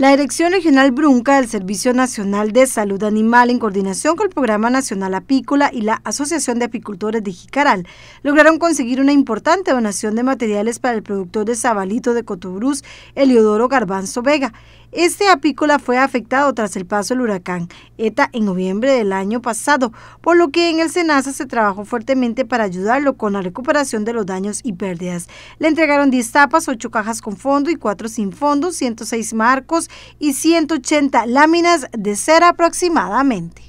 La Dirección Regional Brunca del Servicio Nacional de Salud Animal, en coordinación con el Programa Nacional Apícola y la Asociación de Apicultores de Jicaral, lograron conseguir una importante donación de materiales para el productor de Sabalito de Cotobruz, Eliodoro Garbanzo Vega. Este apícola fue afectado tras el paso del huracán ETA en noviembre del año pasado, por lo que en el SENASA se trabajó fuertemente para ayudarlo con la recuperación de los daños y pérdidas. Le entregaron 10 tapas, 8 cajas con fondo y 4 sin fondo, 106 marcos, y 180 láminas de cera aproximadamente.